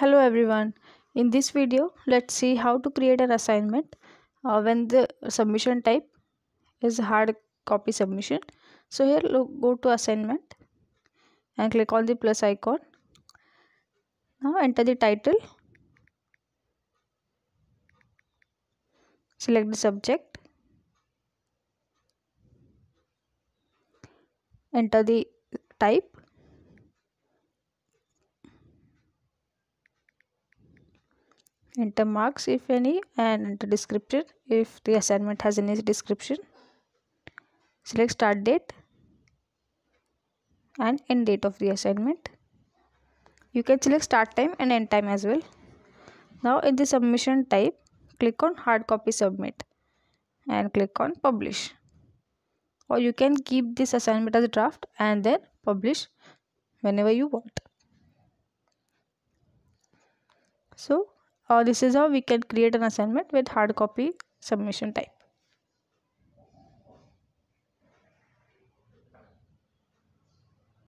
hello everyone in this video let's see how to create an assignment uh, when the submission type is hard copy submission so here look, go to assignment and click on the plus icon now enter the title select the subject enter the type enter marks if any and enter description if the assignment has any description select start date and end date of the assignment you can select start time and end time as well now in the submission type click on hard copy submit and click on publish or you can keep this assignment as a draft and then publish whenever you want so or uh, this is how we can create an assignment with hard copy submission type